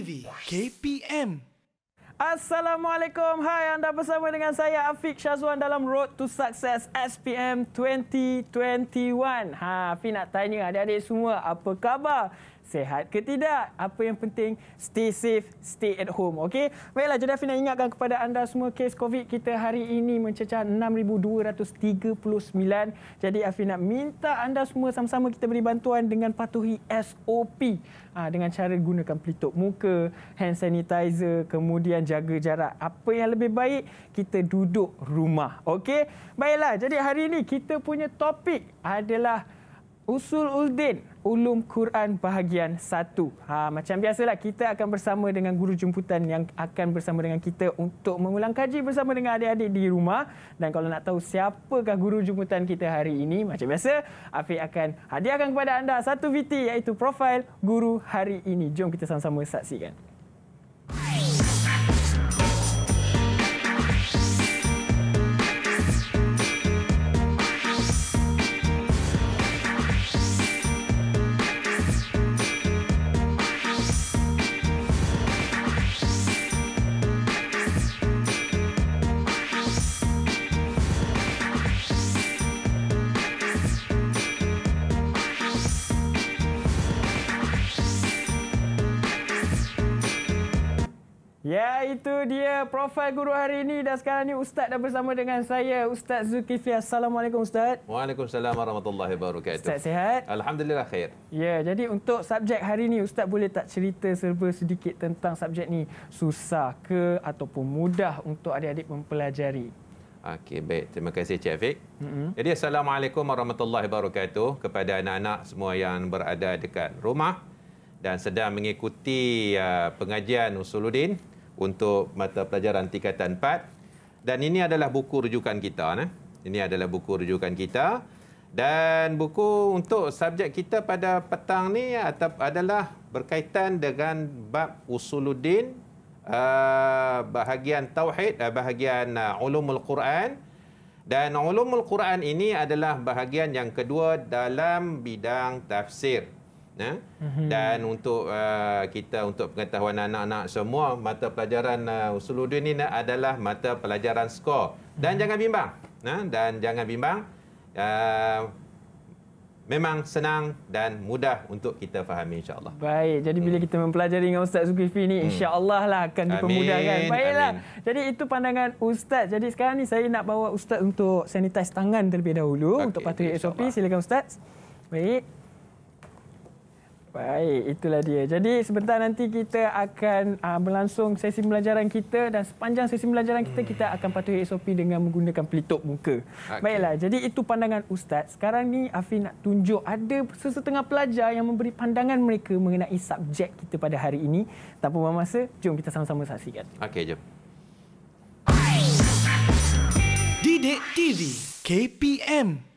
TV KPM. Assalamualaikum. Hai, anda bersama dengan saya Afiq Syazwan dalam Road to Success SPM 2021. Ha, Afiq nak tanya adik-adik semua, apa khabar? sehat ke tidak. Apa yang penting, stay safe, stay at home. Okay? Baiklah, Jodha Fina ingatkan kepada anda semua kes COVID kita hari ini mencecah 6,239. Jadi, Afi nak minta anda semua sama-sama kita beri bantuan dengan patuhi SOP. Ha, ah, dengan cara gunakan pelitup muka, hand sanitizer, kemudian jaga jarak. Apa yang lebih baik, kita duduk rumah. Okay? Baiklah, jadi hari ini kita punya topik adalah... Usul Uldin, Ulum Quran Bahagian 1. Ha, macam biasalah, kita akan bersama dengan guru jemputan yang akan bersama dengan kita untuk mengulang kaji bersama dengan adik-adik di rumah. Dan kalau nak tahu siapakah guru jemputan kita hari ini, macam biasa, Afiq akan hadiahkan kepada anda satu VT iaitu profil guru hari ini. Jom kita sama-sama saksikan. itu dia profil guru hari ini dan sekarang ni ustaz dah bersama dengan saya Ustaz Zulkifli. Assalamualaikum ustaz. Waalaikumsalam warahmatullahi wabarakatuh. Ustaz sihat? Alhamdulillah khair. Ya, jadi untuk subjek hari ini ustaz boleh tak cerita serba sedikit tentang subjek ni? Susah ke ataupun mudah untuk adik-adik mempelajari? Okey, baik. Terima kasih Cik Afiq. Mm-hmm. Jadi Assalamualaikum warahmatullahi wabarakatuh kepada anak-anak semua yang berada dekat rumah dan sedang mengikuti uh, pengajian Usuluddin untuk mata pelajaran tingkatan 4 dan ini adalah buku rujukan kita nah. Ini adalah buku rujukan kita dan buku untuk subjek kita pada petang ni adalah berkaitan dengan bab usuluddin uh, bahagian tauhid uh, bahagian uh, ulumul Quran dan ulumul Quran ini adalah bahagian yang kedua dalam bidang tafsir ya. Mm-hmm. Dan untuk uh, kita untuk pengetahuan anak-anak semua mata pelajaran uh, usuluddin ini adalah mata pelajaran skor. Dan mm-hmm. jangan bimbang. Ya, dan jangan bimbang. Uh, memang senang dan mudah untuk kita fahami insyaallah. Baik, jadi bila hmm. kita mempelajari dengan Ustaz Zulkifli ni hmm. insyaallah lah akan dipermudahkan. Baiklah. Amin. Jadi itu pandangan Ustaz. Jadi sekarang ni saya nak bawa Ustaz untuk sanitize tangan terlebih dahulu okay, untuk patuhi SOP. Silakan Ustaz. Baik. Baik, itulah dia. Jadi sebentar nanti kita akan uh, berlangsung sesi pembelajaran kita dan sepanjang sesi pembelajaran kita, hmm. kita akan patuhi SOP dengan menggunakan pelitup muka. Okay. Baiklah, jadi itu pandangan Ustaz. Sekarang ni Afi nak tunjuk ada sesetengah pelajar yang memberi pandangan mereka mengenai subjek kita pada hari ini. Tanpa buang masa, jom kita sama-sama saksikan. Okey, jom. Didik TV KPM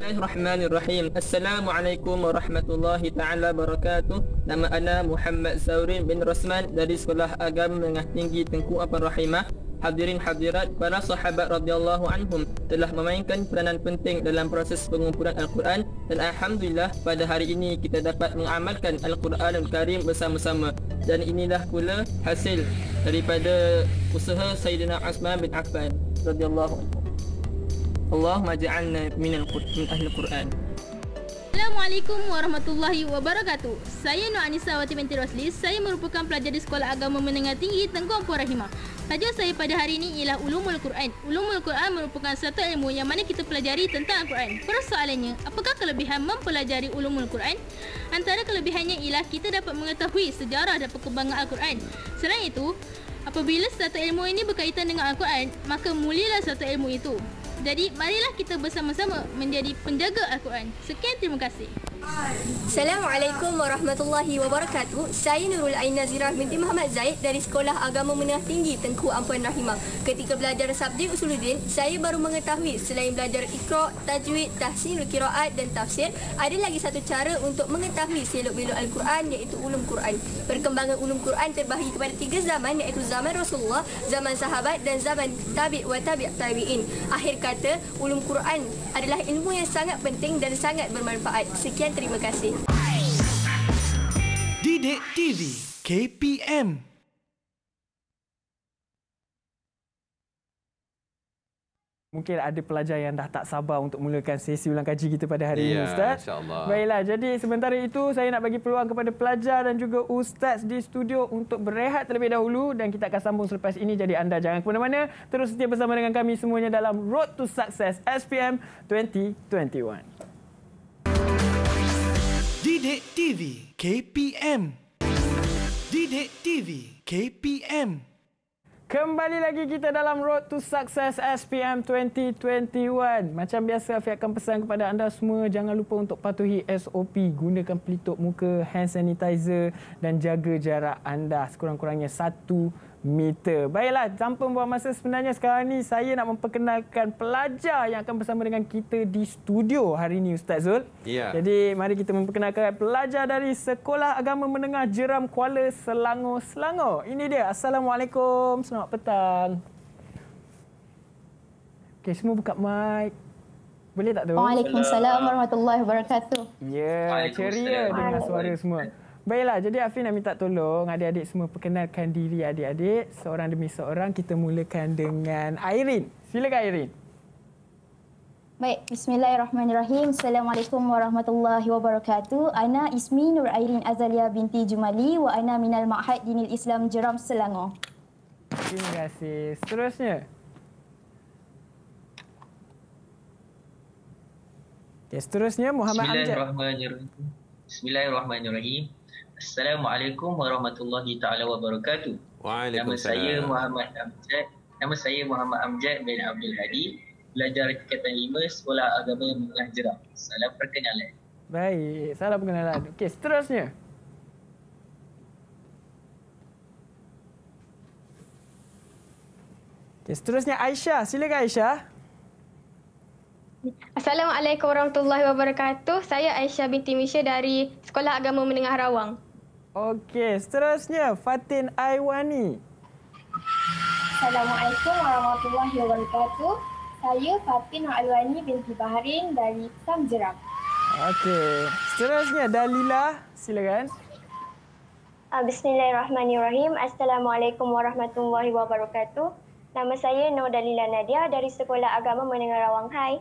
Bismillahirrahmanirrahim. Assalamualaikum warahmatullahi taala barakatuh. Nama ana Muhammad Zawrin bin Rasman dari Sekolah Agama Menengah Tinggi Tengku Abang Rahimah. Hadirin hadirat para sahabat radhiyallahu anhum telah memainkan peranan penting dalam proses pengumpulan Al-Quran dan alhamdulillah pada hari ini kita dapat mengamalkan Al-Quran Al-Karim bersama-sama. Dan inilah pula hasil daripada usaha Sayyidina Uthman bin Affan radhiyallahu anhu. Allah ja'alna min ahli Al-Quran. Assalamualaikum warahmatullahi wabarakatuh. Saya Nur Anissa Wati binti Rosli. Saya merupakan pelajar di Sekolah Agama Menengah Tinggi Tengku Ampun Rahimah. Tajuk saya pada hari ini ialah Ulumul Quran. Ulumul Quran merupakan satu ilmu yang mana kita pelajari tentang Al-Quran. Persoalannya, apakah kelebihan mempelajari Ulumul Quran? Antara kelebihannya ialah kita dapat mengetahui sejarah dan perkembangan Al-Quran. Selain itu, apabila satu ilmu ini berkaitan dengan Al-Quran, maka mulialah satu ilmu itu. Jadi marilah kita bersama-sama menjadi penjaga Al-Quran. Sekian terima kasih. Assalamualaikum warahmatullahi wabarakatuh. Saya Nurul Ain Nazirah binti Muhammad Zaid dari Sekolah Agama Menengah Tinggi Tengku Ampuan Rahimah. Ketika belajar subjek Usuluddin, saya baru mengetahui selain belajar Iqra, Tajwid, Tahsinul Qiraat dan Tafsir, ada lagi satu cara untuk mengetahui selok belok Al-Quran iaitu ulum Quran. Perkembangan ulum Quran terbahagi kepada tiga zaman iaitu zaman Rasulullah, zaman sahabat dan zaman tabi' wa tabi' tabi'in. Akhir kata, ulum Quran adalah ilmu yang sangat penting dan sangat bermanfaat. Sekian dan terima kasih. Didik TV KPM Mungkin ada pelajar yang dah tak sabar untuk mulakan sesi ulang kaji kita pada hari yeah, ini, ya, Ustaz. Baiklah, jadi sementara itu saya nak bagi peluang kepada pelajar dan juga Ustaz di studio untuk berehat terlebih dahulu dan kita akan sambung selepas ini. Jadi anda jangan ke mana-mana. Terus setia bersama dengan kami semuanya dalam Road to Success SPM 2021. Didik TV KPM Didik TV KPM Kembali lagi kita dalam Road to Success SPM 2021. Macam biasa, Afiq akan pesan kepada anda semua, jangan lupa untuk patuhi SOP. Gunakan pelitup muka, hand sanitizer dan jaga jarak anda sekurang-kurangnya satu meter. Baiklah, tanpa membuang masa sebenarnya sekarang ni saya nak memperkenalkan pelajar yang akan bersama dengan kita di studio hari ini Ustaz Zul. Ya. Jadi mari kita memperkenalkan pelajar dari Sekolah Agama Menengah Jeram Kuala Selangor. Selangor. Ini dia. Assalamualaikum. Selamat petang. Okay semua buka mic. Boleh tak tu? Waalaikumsalam warahmatullahi wabarakatuh. Ya, yeah, ceria dengan suara semua. Baiklah, jadi Afi nak minta tolong adik-adik semua perkenalkan diri adik-adik. Seorang demi seorang, kita mulakan dengan Airin. Silakan Airin. Baik, bismillahirrahmanirrahim. Assalamualaikum warahmatullahi wabarakatuh. Ana ismi Nur Airin Azalia binti Jumali wa ana minal ma'had dinil Islam Jeram Selangor. Terima kasih. Seterusnya. Okay, ya, seterusnya Muhammad Amjad. Bismillahirrahmanirrahim. Bismillahirrahmanirrahim. Assalamualaikum warahmatullahi taala wabarakatuh. Waalaikumsalam. Nama saya Muhammad Amjad. Nama saya Muhammad Amjad bin Abdul Hadi, belajar kata 5 Sekolah Agama Menengah Jeram. Salam perkenalan. Baik, salam perkenalan. Okey, seterusnya. Okey, seterusnya Aisyah. Silakan Aisyah. Assalamualaikum warahmatullahi wabarakatuh. Saya Aisyah binti Misha dari Sekolah Agama Menengah Rawang. Okey, seterusnya Fatin Aiwani. Assalamualaikum warahmatullahi wabarakatuh. Saya Fatin Aiwani binti Baharin dari Sam Jeram. Okey, seterusnya Dalila, silakan. Ah, bismillahirrahmanirrahim. Assalamualaikum warahmatullahi wabarakatuh. Nama saya Nur Dalila Nadia dari Sekolah Agama Menengah Rawang High.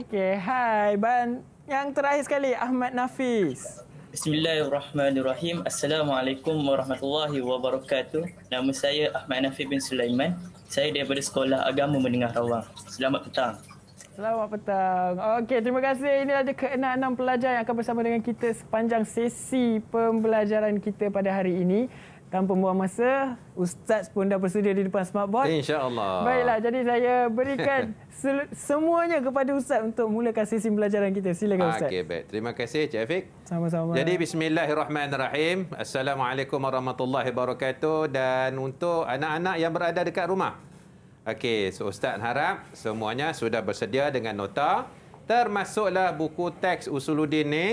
Okey, hai. Ban yang terakhir sekali Ahmad Nafis. Bismillahirrahmanirrahim. Assalamualaikum warahmatullahi wabarakatuh. Nama saya Ahmad Nafi bin Sulaiman. Saya daripada Sekolah Agama Mendengar Rawang. Selamat petang. Selamat petang. Okey, terima kasih. Ini ada keenam-enam pelajar yang akan bersama dengan kita sepanjang sesi pembelajaran kita pada hari ini tanpa buang masa, Ustaz pun dah bersedia di depan smartboard. InsyaAllah. Baiklah, jadi saya berikan semuanya kepada Ustaz untuk mulakan sesi pembelajaran kita. Silakan Ustaz. Okay, baik. Terima kasih, Cik Afiq. Sama-sama. Jadi, bismillahirrahmanirrahim. Assalamualaikum warahmatullahi wabarakatuh. Dan untuk anak-anak yang berada dekat rumah. Okey, so Ustaz harap semuanya sudah bersedia dengan nota. Termasuklah buku teks Usuluddin ni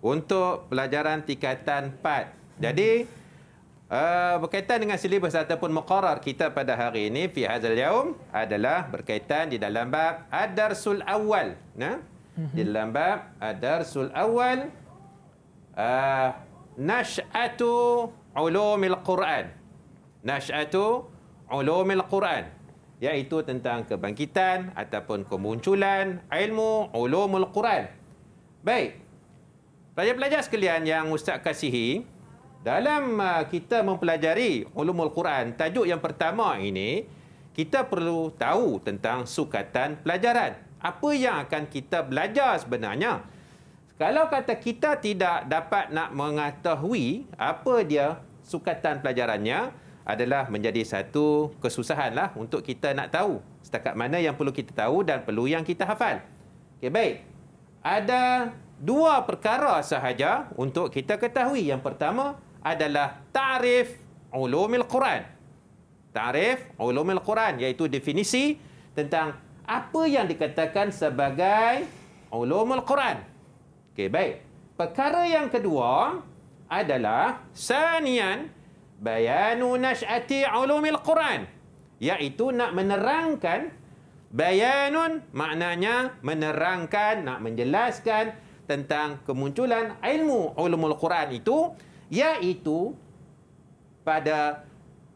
untuk pelajaran tingkatan 4. Jadi, hmm. Ah, berkaitan dengan silibus ataupun muqarrar kita pada hari ini fi hadzal yaum adalah berkaitan di dalam bab ad-darsul awal ya di dalam bab ad-darsul awal uh, nash'atu ulumil quran nash'atu ulumil quran iaitu tentang kebangkitan ataupun kemunculan ilmu ulumul quran baik pelajar-pelajar sekalian yang ustaz kasihi dalam uh, kita mempelajari ulumul Quran, tajuk yang pertama ini, kita perlu tahu tentang sukatan pelajaran. Apa yang akan kita belajar sebenarnya? Kalau kata kita tidak dapat nak mengetahui apa dia sukatan pelajarannya, adalah menjadi satu kesusahanlah untuk kita nak tahu setakat mana yang perlu kita tahu dan perlu yang kita hafal. Okay baik. Ada dua perkara sahaja untuk kita ketahui. Yang pertama, adalah ta'rif ulumil Quran. Ta'rif ulumil Quran iaitu definisi tentang apa yang dikatakan sebagai ulumul Quran. Okey, baik. Perkara yang kedua adalah sanian bayanu nash'ati ulumil Quran iaitu nak menerangkan bayanun maknanya menerangkan nak menjelaskan tentang kemunculan ilmu ulumul Quran itu iaitu pada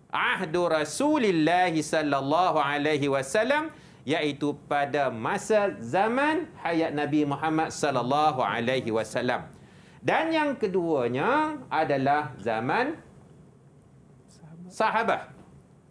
ahdu Rasulullah sallallahu alaihi wasallam iaitu pada masa zaman hayat Nabi Muhammad sallallahu alaihi wasallam. Dan yang keduanya adalah zaman sahabat.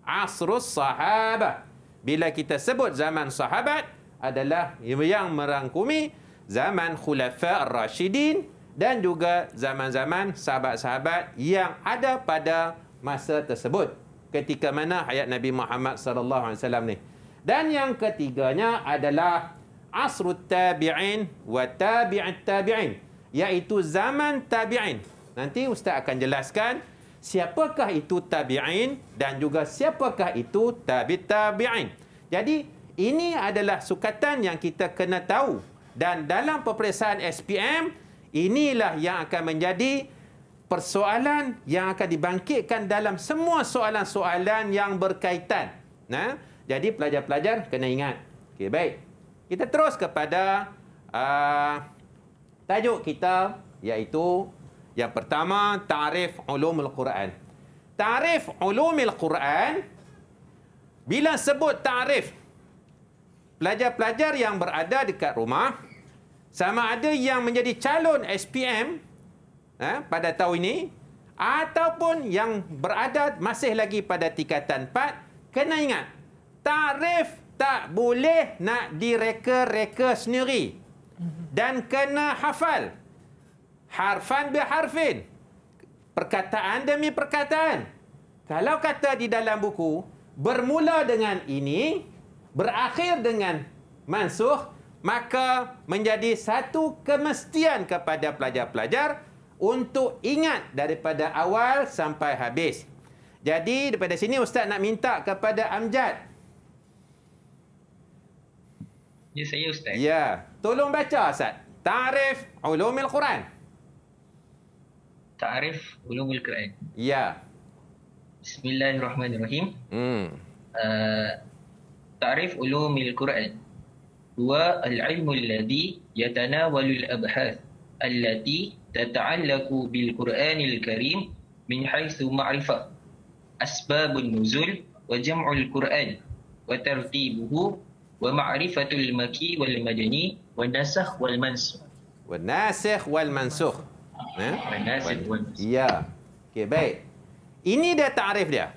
Asrus sahabat. Bila kita sebut zaman sahabat adalah yang merangkumi zaman khulafa ar-rashidin dan juga zaman-zaman sahabat-sahabat yang ada pada masa tersebut ketika mana hayat Nabi Muhammad sallallahu alaihi wasallam ni. Dan yang ketiganya adalah asrut tabi'in wa tabi'at tabi'in iaitu zaman tabi'in. Nanti ustaz akan jelaskan siapakah itu tabi'in dan juga siapakah itu tabi' tabi'in. Jadi ini adalah sukatan yang kita kena tahu dan dalam peperiksaan SPM Inilah yang akan menjadi persoalan yang akan dibangkitkan dalam semua soalan-soalan yang berkaitan. Nah, jadi pelajar-pelajar kena ingat. Okey, baik. Kita terus kepada uh, tajuk kita iaitu yang pertama tarif ulumul Quran. Tarif ulumul Quran bila sebut tarif pelajar-pelajar yang berada dekat rumah sama ada yang menjadi calon SPM eh, ha, pada tahun ini ataupun yang berada masih lagi pada tingkatan 4 kena ingat tarif tak boleh nak direka-reka sendiri dan kena hafal harfan bi harfin perkataan demi perkataan kalau kata di dalam buku bermula dengan ini berakhir dengan mansuh maka menjadi satu kemestian kepada pelajar-pelajar untuk ingat daripada awal sampai habis. Jadi daripada sini ustaz nak minta kepada Amjad. Ya saya ustaz. Ya, tolong baca ustaz. Ta'rif ulumul Quran. Ta'rif ulumul Quran. Ya. Bismillahirrahmanirrahim. Hmm. Uh, ta'rif ulumul Quran. والعلم الذي يتناول الأبحاث التي تتعلق بالقرآن الكريم من حيث معرفة أسباب النزول وجمع القرآن وترتيبه ومعرفة المكي والمدني والنسخ والمنسوخ والناسخ والمنسوخ إيه؟ والناسخ والمنسوخ يا okay, baik ini dia takrif dia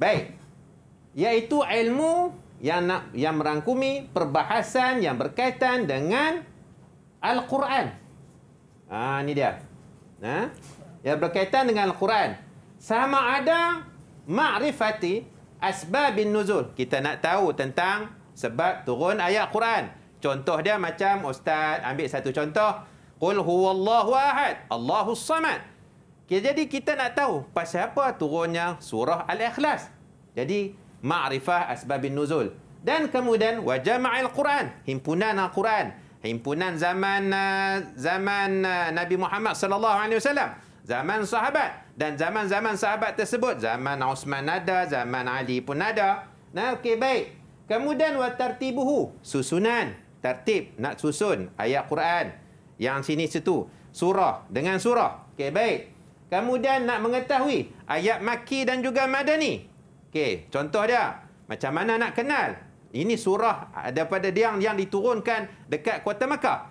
baik iaitu ilmu yang nak yang merangkumi perbahasan yang berkaitan dengan Al-Quran. Ah ha, ni dia. Ha? Yang berkaitan dengan Al-Quran. Sama ada ma'rifati asbabin nuzul. Kita nak tahu tentang sebab turun ayat Quran. Contoh dia macam ustaz ambil satu contoh Qul huwallahu ahad, Allahus samad. Jadi kita nak tahu pasal apa turunnya surah Al-Ikhlas. Jadi ma'rifah asbabin nuzul dan kemudian wa jama'il quran himpunan al-quran himpunan zaman uh, zaman uh, Nabi Muhammad sallallahu alaihi wasallam zaman sahabat dan zaman-zaman sahabat tersebut zaman Uthman ada zaman Ali pun ada nah okey baik kemudian wa tartibuhu susunan tertib nak susun ayat Quran yang sini situ surah dengan surah okey baik kemudian nak mengetahui ayat makki dan juga madani Okey, contoh dia. Macam mana nak kenal? Ini surah daripada dia yang diturunkan dekat kota Mekah.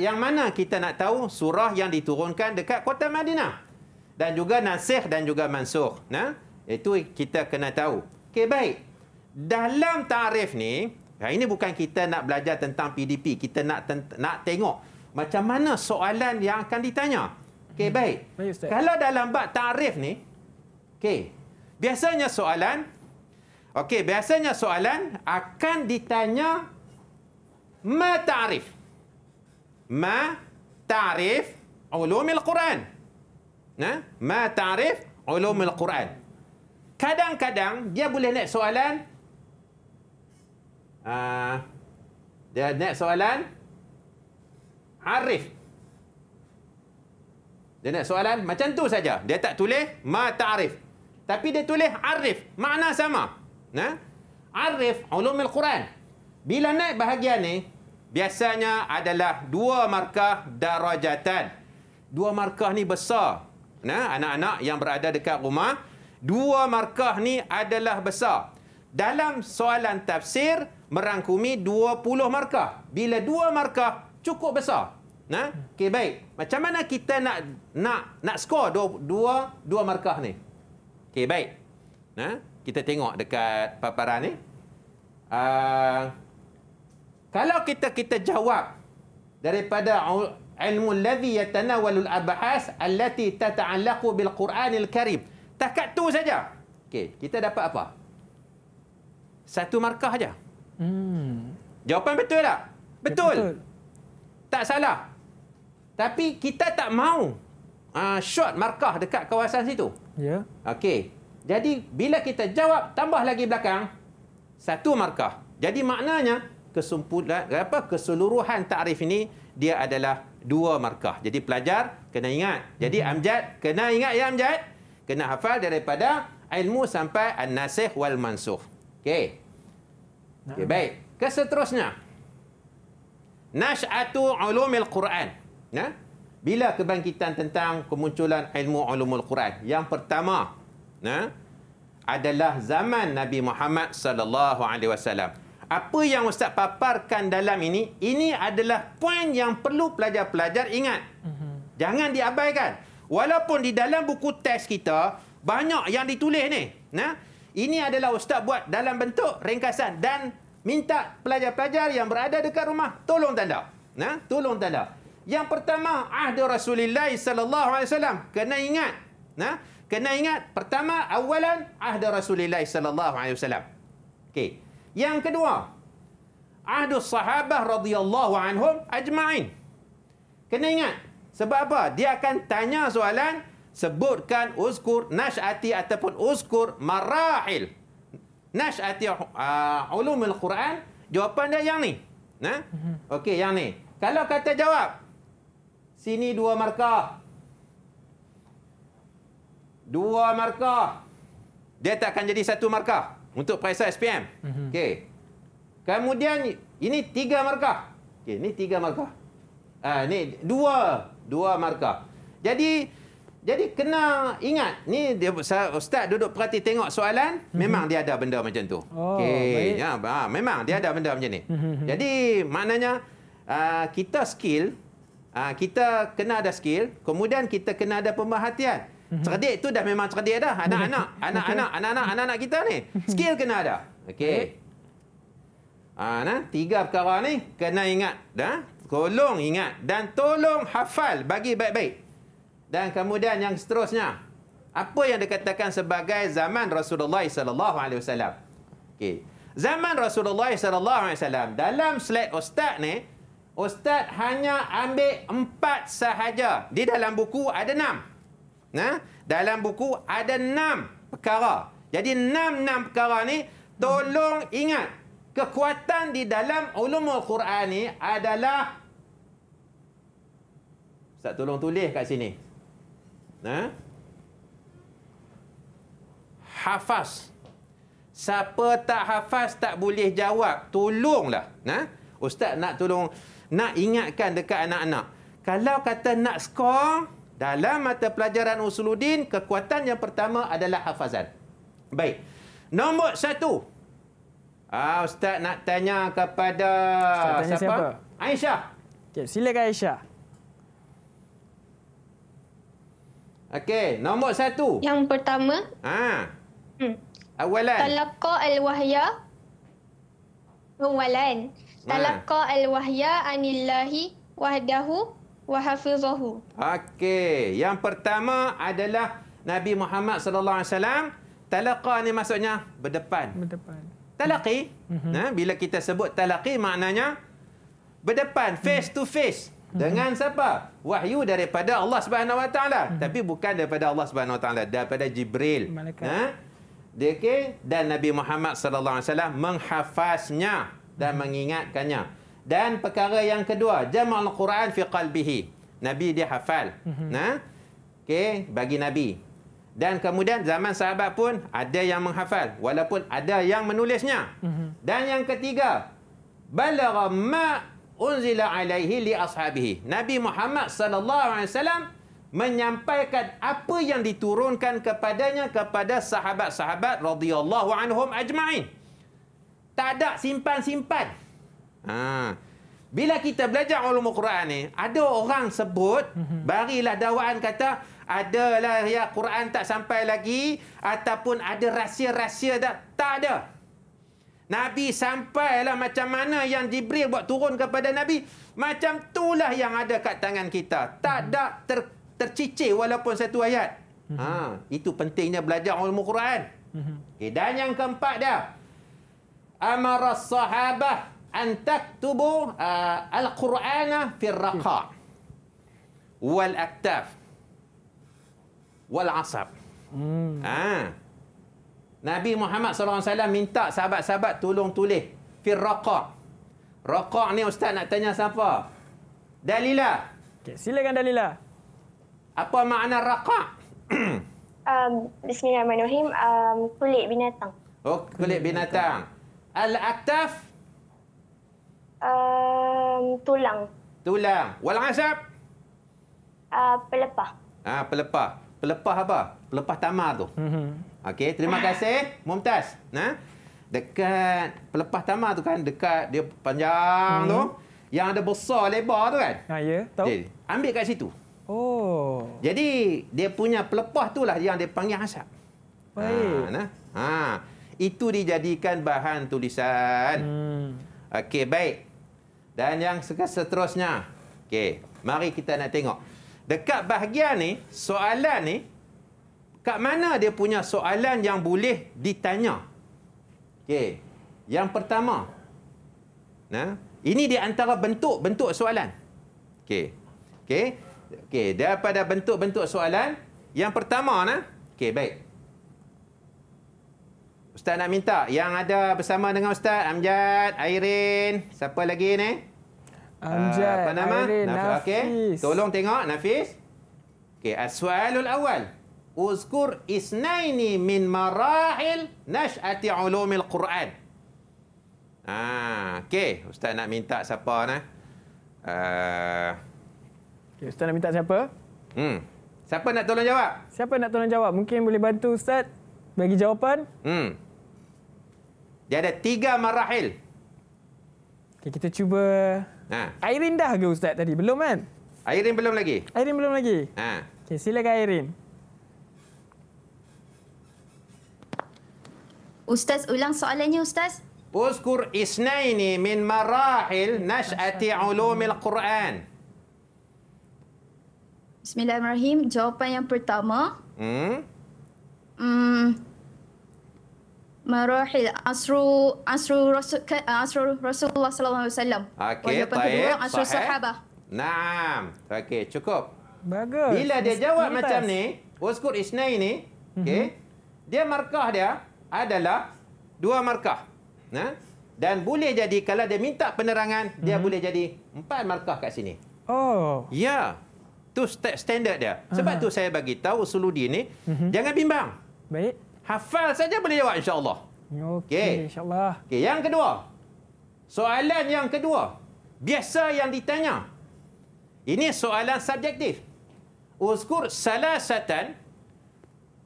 Yang mana kita nak tahu surah yang diturunkan dekat kota Madinah? Dan juga nasih dan juga mansuh. Nah, itu kita kena tahu. Okey, baik. Dalam tarif ni, ha, ini bukan kita nak belajar tentang PDP. Kita nak nak tengok macam mana soalan yang akan ditanya. Okey, hmm. baik. baik Kalau dalam bab tarif ni, okey, biasanya soalan okey biasanya soalan akan ditanya ma ta'rif ma ta'rif ulum al-Quran nah ma ta'rif ulum al-Quran kadang-kadang dia boleh naik soalan uh, dia naik soalan arif dia nak soalan macam tu saja. Dia tak tulis ma ta'rif. Ta tapi dia tulis arif. Makna sama. Nah, Arif ulumil Quran. Bila naik bahagian ni, biasanya adalah dua markah darajatan. Dua markah ni besar. Nah, Anak-anak yang berada dekat rumah, dua markah ni adalah besar. Dalam soalan tafsir, merangkumi dua puluh markah. Bila dua markah, cukup besar. Nah, okay, baik. Macam mana kita nak nak nak skor dua, dua, dua markah ni? Okey, baik. Nah, kita tengok dekat paparan ni. Uh, kalau kita kita jawab daripada ilmu alladhi yatanawalul abhas allati tata'allaqu bil Quranil Karim. tak tu saja. Okey, kita dapat apa? Satu markah saja. Hmm. Jawapan betul tak? Ya, betul. Ya, betul. Tak salah. Tapi kita tak mau uh, short markah dekat kawasan situ. Ya. Okey. Jadi bila kita jawab tambah lagi belakang satu markah. Jadi maknanya kesempurnaan apa keseluruhan takrif ini dia adalah dua markah. Jadi pelajar kena ingat. Jadi -hmm. amjad kena ingat ya amjad. Kena hafal daripada ilmu sampai an-nasikh wal mansukh. Okey. Okey baik. Keseterusnya. Nash'atu ulumil Quran. Nah bila kebangkitan tentang kemunculan ilmu ulumul Quran yang pertama nah adalah zaman Nabi Muhammad sallallahu alaihi wasallam apa yang ustaz paparkan dalam ini ini adalah poin yang perlu pelajar-pelajar ingat mhm. jangan diabaikan walaupun di dalam buku teks kita banyak yang ditulis ni nah ini adalah ustaz buat dalam bentuk ringkasan dan minta pelajar-pelajar yang berada dekat rumah tolong tanda nah tolong tanda yang pertama ahdu Rasulullah sallallahu alaihi wasallam. Kena ingat. Nah, kena ingat pertama awalan ahdu Rasulullah sallallahu alaihi wasallam. Okey. Yang kedua ahdu sahabah radhiyallahu anhum ajma'in. Kena ingat. Sebab apa? Dia akan tanya soalan sebutkan uzkur nashati ataupun uzkur marahil. Nashati uh, ulumul Quran. Jawapan dia yang ni. Nah. Mhm. Okey, yang ni. Kalau kata jawab Sini dua markah. Dua markah. Dia tak akan jadi satu markah untuk periksa SPM. Mm -hmm. Okey. Kemudian ini tiga markah. Okey, ini tiga markah. Ah, ha, ni dua, dua markah. Jadi jadi kena ingat ni dia ustaz duduk perhati tengok soalan mm -hmm. memang dia ada benda macam tu. Oh, Okey. Ya, ha, memang dia ada benda macam ni. Mm -hmm. Jadi maknanya uh, kita skill Ah, kita kena ada skill, kemudian kita kena ada pemerhatian. Mhm. Cerdik tu dah memang cerdik dah anak-anak, anak-anak, anak-anak, anak-anak kita ni. Skill kena ada. Okey. Ah, nah, tiga perkara ni kena ingat dah. Tolong ingat dan tolong hafal bagi baik-baik. Dan kemudian yang seterusnya, apa yang dikatakan sebagai zaman Rasulullah sallallahu alaihi wasallam. Okey. Zaman Rasulullah sallallahu alaihi wasallam dalam slide ustaz ni Ustaz hanya ambil empat sahaja. Di dalam buku ada enam. Nah, dalam buku ada enam perkara. Jadi enam-enam perkara ni tolong ingat. Kekuatan di dalam ulumul Quran ni adalah Ustaz tolong tulis kat sini. Nah. Hafaz. Siapa tak hafaz tak boleh jawab. Tolonglah, nah. Ustaz nak tolong nak ingatkan dekat anak-anak. Kalau kata nak skor dalam mata pelajaran Usuluddin, kekuatan yang pertama adalah hafazan. Baik. Nombor satu. Ah, Ustaz nak tanya kepada tanya siapa? siapa? Aisyah. Okay, silakan Aisyah. Okey, nombor satu. Yang pertama. Ah. Hmm. Awalan. Talaqa al-wahya. Awalan. Talaqqa al-wahya anillahi wahdahu wa hafizahu. Okey, yang pertama adalah Nabi Muhammad sallallahu alaihi wasallam talaqqa ni maksudnya berdepan. Berdepan. Talaqi, mm-hmm. nah, bila kita sebut talaqi maknanya berdepan mhm. face to face mhm. dengan siapa? Wahyu daripada Allah Subhanahu Wa Taala. Mhm. Tapi bukan daripada Allah Subhanahu Wa Taala, daripada Jibril. Malaikat. Ha? Dia dan Nabi Muhammad sallallahu alaihi wasallam menghafaznya dan mengingatkannya. Dan perkara yang kedua, jama' al-Quran fi qalbihi. Nabi dia hafal. Mhm. Nah. Okey, bagi Nabi. Dan kemudian zaman sahabat pun ada yang menghafal walaupun ada yang menulisnya. Mhm. Dan yang ketiga, balagha ma unzila alaihi li ashabihi. Nabi Muhammad sallallahu alaihi wasallam menyampaikan apa yang diturunkan kepadanya kepada sahabat-sahabat radhiyallahu anhum ajma'in tak ada simpan-simpan. Ha. Bila kita belajar ulumul Quran ni, ada orang sebut, mhm. barilah dakwaan kata, adalah ya Quran tak sampai lagi ataupun ada rahsia-rahsia dah. Tak ada. Nabi sampailah macam mana yang Jibril buat turun kepada Nabi. Macam itulah yang ada kat tangan kita. Tak mhm. ada ter, tercicir walaupun satu ayat. Mhm. Ha, itu pentingnya belajar ulumul Quran. Okay, dan yang keempat dah. امر الصحابه ان تكتبوا آه، القران في الرقاع والاكتاف والعصب آه. نبي محمد صلى الله عليه وسلم من تاك سابق سابق تولون توليه في الرقاع رقاع ني أستاذ nak tanya siapa Dalila okay, Silakan Dalila Apa makna رقاع um, بسم الله الرحمن الرحيم um, كلئ binatang Oh كلئ binatang Al-Ataf? Um, tulang. Tulang. Wal-Azab? Uh, ah, pelepah. Ah, pelepah. Pelepah apa? Pelepah tamar tu. mm Okey, terima kasih. Mumtaz. Nah, dekat pelepah tamar tu kan, dekat dia panjang hmm tu. Mhm. Yang ada besar lebar tu kan? Ah, ya, tahu. Jadi, ambil kat situ. Oh. Jadi dia punya pelepah tu lah yang dia panggil asap. Baik. Ha, nah. Ha itu dijadikan bahan tulisan. Hmm. Okey, baik. Dan yang seterusnya. Okey, mari kita nak tengok. Dekat bahagian ni, soalan ni, kat mana dia punya soalan yang boleh ditanya? Okey, yang pertama. Nah, ini di antara bentuk-bentuk soalan. Okey. Okey. Okey, daripada bentuk-bentuk soalan, yang pertama nah. Okey, baik. Ustaz nak minta yang ada bersama dengan Ustaz Amjad, Airin, siapa lagi ni? Ah, Amjad, uh, nama? Airin, Naf Nafis. Okay. Tolong tengok Nafis. Okey, soalul awal. Uzkur isnaini min marahil nash'ati ulumil Quran. Ah, okey, Ustaz nak minta siapa ni? Uh... Ah. Okay, Ustaz nak minta siapa? Hmm. Siapa nak tolong jawab? Siapa nak tolong jawab? Mungkin boleh bantu Ustaz bagi jawapan? Hmm. Dia ada tiga marahil. Okay, kita cuba... Ha. Airin dah ke Ustaz tadi? Belum kan? Airin belum lagi. Airin belum lagi? Ha. Okay, silakan Airin. Ustaz, ulang soalannya Ustaz. Uzkur isnaini min marahil nash'ati ulumil Qur'an. Bismillahirrahmanirrahim. Jawapan yang pertama. Hmm. Hmm marahil asru asru rasul eh, asru rasulullah sallallahu alaihi wasallam. Okey, baik. Asru sahabah. Naam. Okey, cukup. Bagus. Bila dia jawab Mitas. macam ni, uskur isnai ni, okey. Mm -hmm. Dia markah dia adalah dua markah. Nah. Dan boleh jadi kalau dia minta penerangan, mm -hmm. dia mhm. boleh jadi empat markah kat sini. Oh. Ya. Tu standard dia. Sebab uh tu saya bagi tahu Suludi ni, mm -hmm. jangan bimbang. Baik. Hafal saja boleh jawab insya-Allah. Okey, okay. insya-Allah. Okey, yang kedua. Soalan yang kedua. Biasa yang ditanya. Ini soalan subjektif. Uzkur salasatan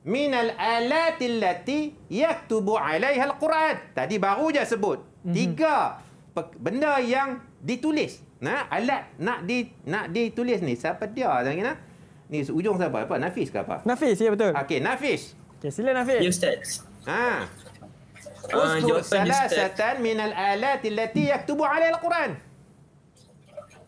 min al-alat allati yaktubu 'alayha al-Quran. Tadi baru je sebut. Mhm. Tiga benda yang ditulis. Nah, alat nak di nak ditulis ni siapa dia? Jangan kena. Ni ujung siapa? Apa? Nafis ke apa? Nafis, ya betul. Okey, Nafis. Okay, sila Nafiz. Ya, Ustaz. Ha. Uskul uh, salasatan minal alati lati yaktubu alai al-Quran.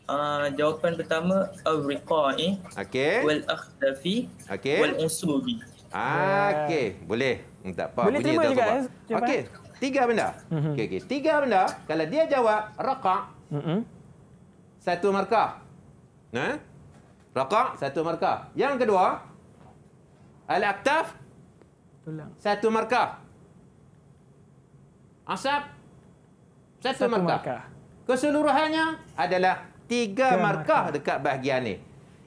Uh, jawapan pertama al-riqa'i okay. wal-akhdafi okay. wal-usubi ah, okay. boleh hmm, tak apa boleh terima juga eh? okay. Eh? tiga benda mhm. okay, okay. tiga benda kalau dia jawab raqa' mhm. satu markah nah? raqa' satu markah yang kedua al-aktaf Tulang. Satu markah. Asap. Satu, satu markah. markah. Keseluruhannya adalah tiga markah, markah dekat bahagian ini.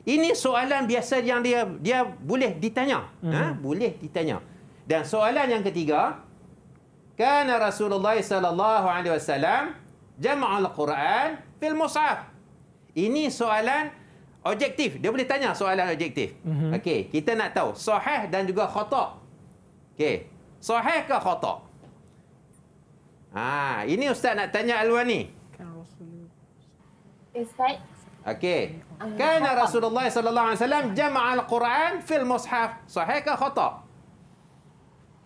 Ini soalan biasa yang dia dia boleh ditanya. Mm-hmm. Ha? Boleh ditanya. Dan soalan yang ketiga, kana Rasulullah sallallahu alaihi wasallam jama' al-Quran fil Musaf. Ini soalan objektif. Dia boleh tanya soalan objektif. Mm-hmm. Okey, kita nak tahu sahih dan juga khata' Okey. Sahih ke khata? Ha, ini ustaz nak tanya Alwani. Kan Rasulullah. Eh, ustaz. Okey. Kan Rasulullah sallallahu alaihi wasallam jama'a al-Quran fil mushaf. Sahih ke khata?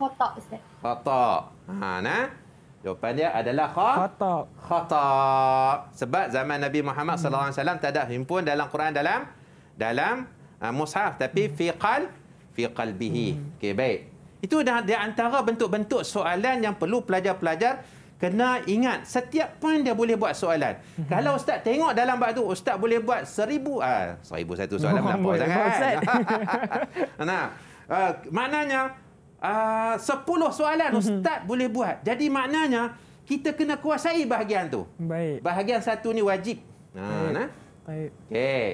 Khata ustaz. Khata. Ha, nah. Jawapan dia adalah khata. Khata. Sebab zaman Nabi Muhammad sallallahu alaihi wasallam tak ada himpun dalam Quran dalam dalam uh, mushaf tapi hmm. fi qal fi qalbihi. Hmm. Okey, baik. Itu dah di antara bentuk-bentuk soalan yang perlu pelajar-pelajar kena ingat. Setiap poin dia boleh buat soalan. Hmm. Kalau ustaz tengok dalam bab tu, ustaz boleh buat seribu. Ah, seribu satu soalan melampau oh, sangat. Ustaz. nah, uh, maknanya, ah, sepuluh soalan mhm. ustaz hmm. boleh buat. Jadi maknanya, kita kena kuasai bahagian tu. Baik. Bahagian satu ni wajib. Nah, Baik. Nah. Baik. Okay.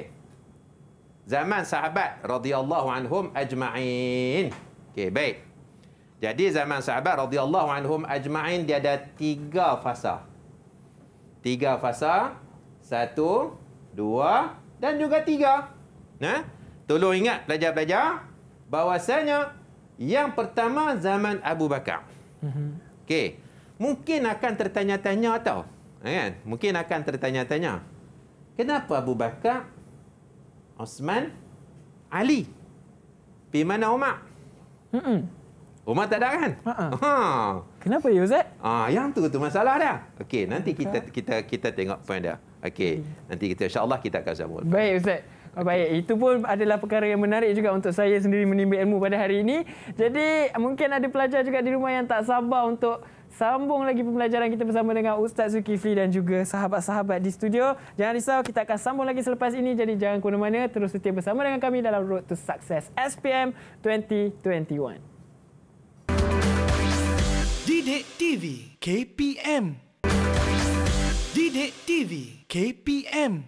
Zaman sahabat radhiyallahu anhum ajma'in. Okey, baik. Jadi zaman sahabat radhiyallahu anhum ajma'in dia ada tiga fasa. Tiga fasa. Satu, dua dan juga tiga. Nah, tolong ingat pelajar-pelajar bahawasanya yang pertama zaman Abu Bakar. Mhm. Okey. Mungkin akan tertanya-tanya tau. Eh, kan? Mungkin akan tertanya-tanya. Kenapa Abu Bakar, Osman, Ali? Pergi mana Umar? Mm -mm. Rumah tak ada kan? Ha. Kenapa ya Ustaz? Ah yang tu tu masalah dia. Okey, nanti kita kita kita tengok poin dia. Okey, nanti kita insya-Allah kita akan sambung. Baik Ustaz. Oh, baik, itu pun adalah perkara yang menarik juga untuk saya sendiri menimba ilmu pada hari ini. Jadi, mungkin ada pelajar juga di rumah yang tak sabar untuk sambung lagi pembelajaran kita bersama dengan Ustaz Zulkifli dan juga sahabat-sahabat di studio. Jangan risau, kita akan sambung lagi selepas ini. Jadi, jangan ke mana-mana. Terus setia bersama dengan kami dalam Road to Success SPM 2021. Didik TV KPM Didik TV KPM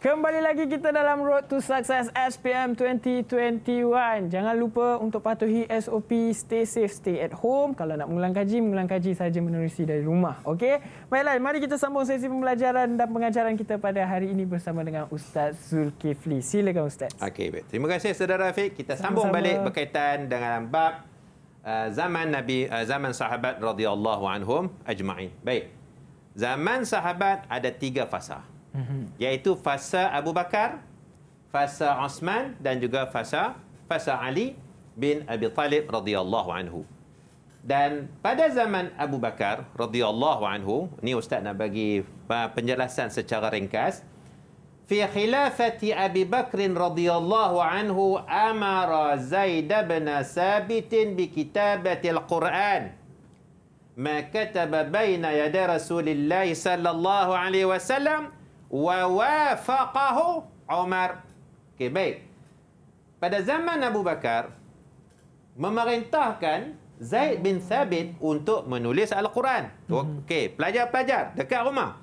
Kembali lagi kita dalam Road to Success SPM 2021. Jangan lupa untuk patuhi SOP Stay Safe, Stay at Home. Kalau nak mengulang kaji, mengulang kaji saja menerusi dari rumah. Okey? Baiklah, mari kita sambung sesi pembelajaran dan pengajaran kita pada hari ini bersama dengan Ustaz Zulkifli. Silakan Ustaz. Okey, terima kasih saudara Afiq. Kita Sama-sama. sambung balik berkaitan dengan bab Eh, zaman Nabi eh, zaman sahabat radhiyallahu anhum ajma'in. Baik. Zaman sahabat ada tiga fasa. Mhm. Iaitu fasa Abu Bakar, fasa Uthman, dan juga fasa fasa Ali bin Abi Talib radhiyallahu anhu. Dan pada zaman Abu Bakar radhiyallahu anhu, ni ustaz nak bagi eh, penjelasan secara ringkas. في خلافة أبي بكر رضي الله عنه أمر زيد بن ثابت بكتابة القرآن ما كتب بين يدي رسول الله صلى الله عليه وسلم ووافقه عمر كبير Pada zaman Abu Bakar memerintahkan Zaid bin Thabit untuk menulis Al-Quran. Okey, pelajar-pelajar dekat rumah.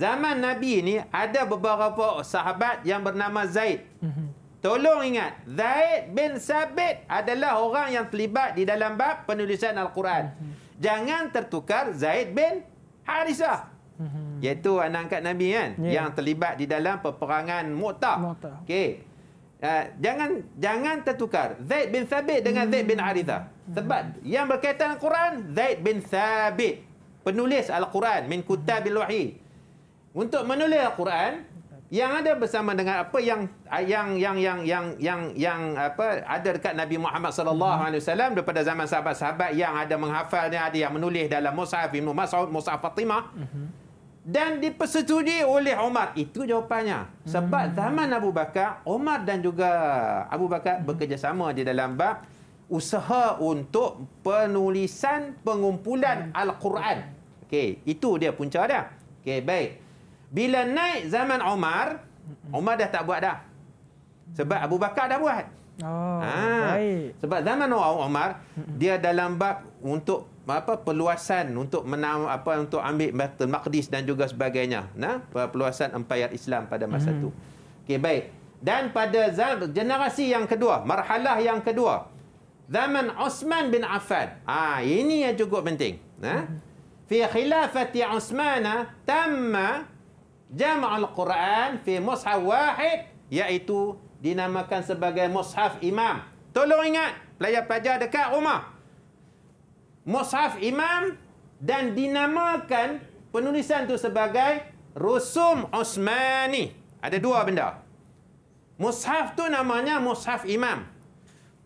Zaman Nabi ini ada beberapa sahabat yang bernama Zaid. Mhm. Tolong ingat, Zaid bin Sabit adalah orang yang terlibat di dalam bab penulisan Al-Quran. Mhm. Jangan tertukar Zaid bin Harisah. Mhm. Iaitu anak angkat Nabi kan yeah. yang terlibat di dalam peperangan Mu'tah. Okey. Uh, jangan jangan tertukar Zaid bin Sabit dengan Zaid bin hmm. Harisah. Hmm. Sebab yang berkaitan Al-Quran, Zaid bin Sabit, penulis Al-Quran min kutabil wahyi. mm untuk menulis Al-Quran yang ada bersama dengan apa yang yang yang yang yang yang yang apa ada dekat Nabi Muhammad sallallahu mhm. alaihi wasallam daripada zaman sahabat-sahabat yang ada menghafalnya ada yang menulis dalam mushaf Ibnu Mas'ud mushaf Fatimah mhm. dan dipersetujui oleh Umar itu jawapannya sebab mhm. zaman Abu Bakar Umar dan juga Abu Bakar bekerjasama di dalam bab usaha untuk penulisan pengumpulan al-Quran okey itu dia punca dia okey baik bila naik zaman Umar, Umar dah tak buat dah. Sebab Abu Bakar dah buat. Oh, ha. baik. Sebab zaman Umar, dia dalam bab untuk apa peluasan untuk menam, apa untuk ambil Baitul Maqdis dan juga sebagainya. Nah, peluasan empayar Islam pada masa itu. Hmm. Okey, baik. Dan pada generasi yang kedua, marhalah yang kedua, zaman Osman bin Affan. Ah, ini yang cukup penting. Nah, ha? hmm. fi khilafati Osman tamma al Quran fi mushaf wahid iaitu dinamakan sebagai mushaf imam. Tolong ingat, pelajar-pelajar dekat rumah. Mushaf imam dan dinamakan penulisan tu sebagai Rusum Osmani. Ada dua benda. Mushaf tu namanya mushaf imam.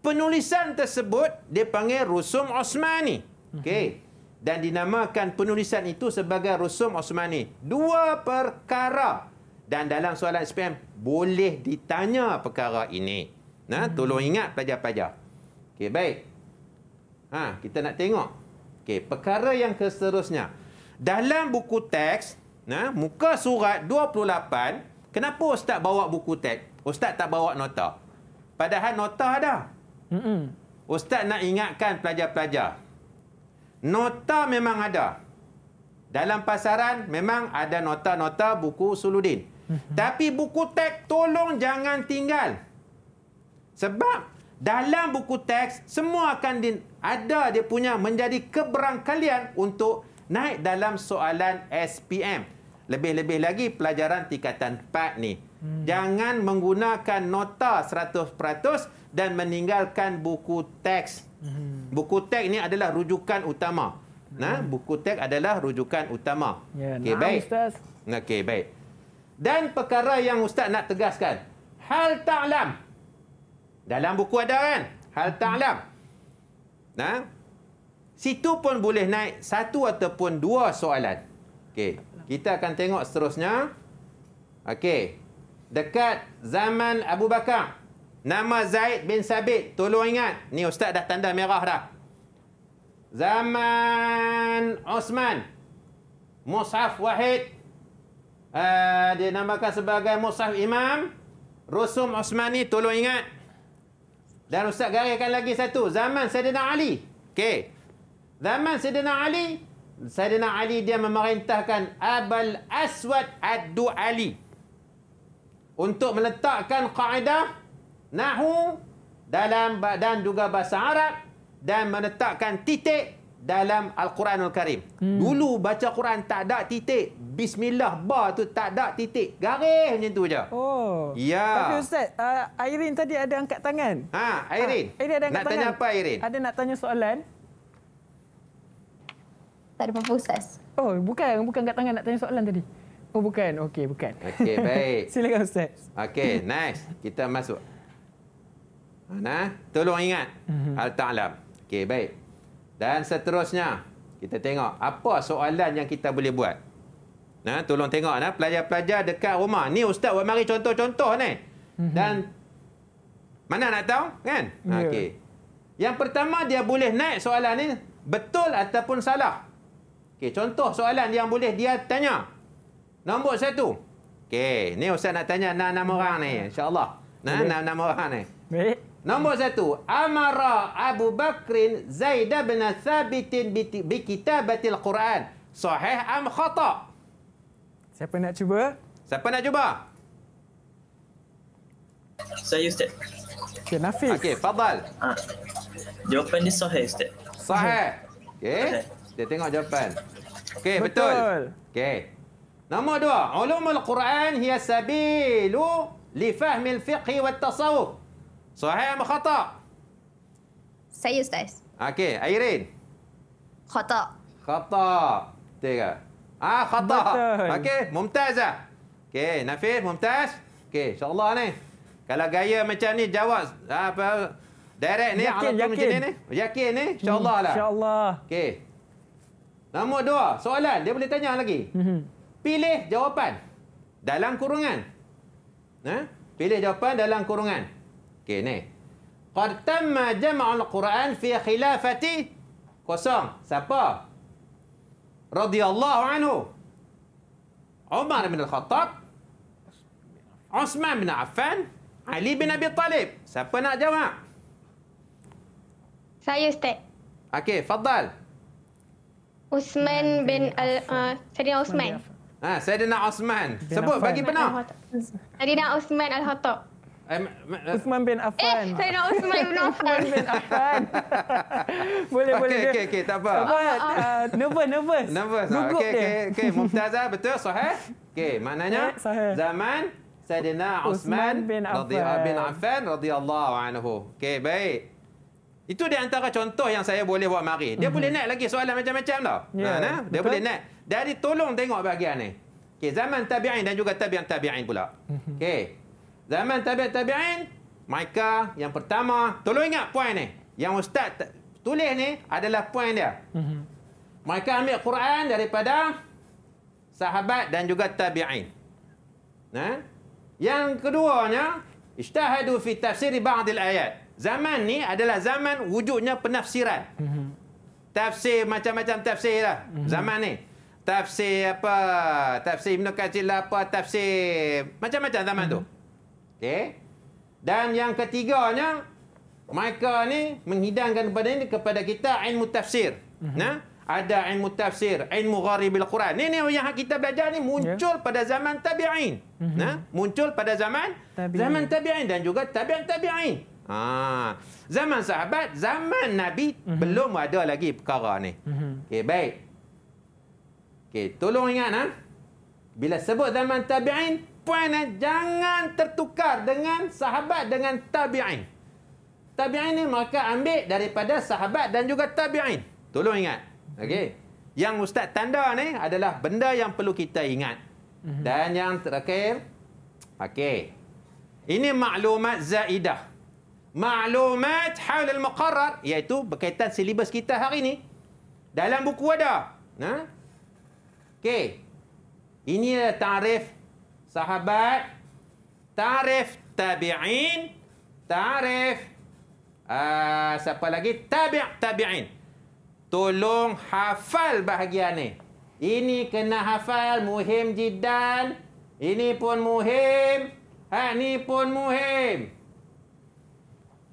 Penulisan tersebut dipanggil Rusum Osmani. Okey dan dinamakan penulisan itu sebagai rusum Osmani. Dua perkara. Dan dalam soalan SPM, boleh ditanya perkara ini. Nah, hmm. Tolong ingat pelajar-pelajar. Okey, baik. Ha, kita nak tengok. Okey, perkara yang keseterusnya. Dalam buku teks, nah, muka surat 28, kenapa Ustaz bawa buku teks? Ustaz tak bawa nota. Padahal nota ada. Hmm. Ustaz nak ingatkan pelajar-pelajar. Nota memang ada. Dalam pasaran memang ada nota-nota buku Suludin. Mhm. Tapi buku teks tolong jangan tinggal. Sebab dalam buku teks semua akan di, ada dia punya menjadi keberangkalian untuk naik dalam soalan SPM. Lebih-lebih lagi pelajaran tingkatan 4 ni. Hmm. Jangan menggunakan nota 100% dan meninggalkan buku teks hmm Buku teks ni adalah rujukan utama. Nah, mm. buku teks adalah rujukan utama. Yeah, Okey, nah, baik. Ustaz. Okey, baik. Dan perkara yang ustaz nak tegaskan, hal ta'lam. Dalam buku ada kan? Hal mm-hmm. ta'lam. Nah. Situ pun boleh naik satu ataupun dua soalan. Okey. Kita akan tengok seterusnya. Okey. Dekat zaman Abu Bakar. Nama Zaid bin Sabit. Tolong ingat. Ni ustaz dah tanda merah dah. Zaman Osman. Mus'haf Wahid. Uh, dia namakan sebagai Mus'haf Imam. Rusum Osmani. Tolong ingat. Dan ustaz garihkan lagi satu. Zaman Sayyidina Ali. Okey. Zaman Sayyidina Ali. Sayyidina Ali dia memerintahkan Abul Aswad Ad-Du'ali. Untuk meletakkan kaedah nahu dalam dan juga bahasa Arab dan menetapkan titik dalam Al-Quranul Karim. Hmm. Dulu baca Quran tak ada titik. Bismillah ba tu tak ada titik. Garis macam tu je. Oh. Ya. Tapi ustaz, uh, Airin tadi ada angkat tangan. Ha, Airin. Ha, Airin ah, ada angkat nak tangan. Nak tanya apa Airin? Ada nak tanya soalan? Tak ada apa-apa ustaz. Oh, bukan, bukan angkat tangan nak tanya soalan tadi. Oh, bukan. Okey, bukan. Okey, baik. Silakan ustaz. Okey, nice. Kita masuk. Nah, tolong ingat mm-hmm. hal ta'lam. Okey, baik. Dan seterusnya, kita tengok apa soalan yang kita boleh buat. Nah, tolong tengok nah pelajar-pelajar dekat rumah. Ni ustaz buat mari contoh-contoh ni. Mm-hmm. Dan mana nak tahu kan? Yeah. Okey. Yang pertama dia boleh naik soalan ni betul ataupun salah. Okey, contoh soalan yang boleh dia tanya. Nombor satu. Okey, ni ustaz nak tanya enam orang ni insya-Allah. Nah, enam orang ni. Baik. Nombor satu. Amara Abu Bakrin Zaid bin Thabitin bi kitabatil Quran. Sahih am khata? Siapa nak cuba? Siapa nak cuba? Saya Ustaz. Okey, Nafiz. Okey, Fadal. Ha. Jawapan dia sahih Ustaz. Sahih. Okey. Kita tengok jawapan. Okey, betul. betul. Okey. Nombor dua. Ulumul Quran hiya sabilu li fahmil fiqhi wat tasawuf. Sohail ama khatak? Saya Ustaz. Okey, Airin. Khatak. Khatak. tiga. Ah, khatak. Okey, mumtaz lah. Okey, Nafis, mumtaz. Okey, insyaAllah ni. Kalau gaya macam ni, jawab ah, apa, direct ni, yakin, ala yakin. macam ni. Yakin ni, insyaAllah lah. InsyaAllah. Okey. Nombor dua, soalan. Dia boleh tanya lagi. Mhm. Pilih jawapan dalam kurungan. Ha? Pilih jawapan dalam kurungan. كيني قد تم جمع القرآن في خلافة كوسان سابا رضي الله عنه عمر بن الخطاب عثمان بن عفان علي بن أبي طالب سابنا جواع سايستي أوكي فضل عثمان بن ال آه، سيدنا عثمان ها آه، سيدنا عثمان سبو باقي بنا سيدنا عثمان الخطاب Uthman bin Affan. Eh, saya nak Uthman bin Affan. Uthman bin Affan. boleh, boleh. Okey, okey, tak apa. Sebab, uh, uh, nervous, nervous. Nervous. Lugup ah. okay, Okey, okay. Muftaza, betul, sahih? Okey, maknanya? Eh, sahih. Zaman? Sayyidina Uthman, Uthman bin Affan. radhiyallahu anhu. Okey, baik. Itu di antara contoh yang saya boleh buat mari. Dia mhm. boleh naik lagi soalan macam-macam tau. Yeah, ya, dia boleh naik. Jadi tolong tengok bahagian ni. Okay, zaman tabi'in dan juga tabi'an tabi'in pula. mm Okay. Zaman tabiat tabi'in, mereka yang pertama, tolong ingat poin ni. Yang ustaz tulis ni adalah poin dia. Mhm. Mereka ambil Quran daripada sahabat dan juga tabi'in. Nah, Yang keduanya, ishtahadu fi tafsiri ba'dil ayat. Zaman ni adalah zaman wujudnya penafsiran. Mhm. Tafsir, macam-macam tafsir lah. Mhm. Zaman ni. Tafsir apa, tafsir Ibn Kacil lah apa, tafsir macam-macam zaman tu. Okey. Dan yang ketiganya mereka ni menghidangkan kepada ini kepada kita ilmu tafsir. Mhm. Nah, ada ilmu tafsir, ilmu gharibil Quran. Ini yang kita belajar ni muncul ya. pada zaman tabi'in. Mhm. Nah, muncul pada zaman zaman tabi'in dan juga tabi'an tabi'in. Ha. Zaman sahabat, zaman Nabi mhm. belum ada lagi perkara ni. Okey, baik. Okey, tolong ingat nah. Ha. Bila sebut zaman tabi'in, puan eh, jangan tertukar dengan sahabat dengan tabi'in. Tabi'in ni maka ambil daripada sahabat dan juga tabi'in. Tolong ingat. Okey. Yang ustaz tanda ni adalah benda yang perlu kita ingat. Mhm. Dan yang terakhir. Okey. Ini maklumat zaidah. Maklumat hal al-muqarrar iaitu berkaitan silibus kita hari ini Dalam buku ada. Nah, Okey. Ini adalah tarif sahabat tarif tabi'in tarif aa, ah, siapa lagi tabi' tabi'in tolong hafal bahagian ni ini kena hafal muhim jidan, ini pun muhim ha ni pun muhim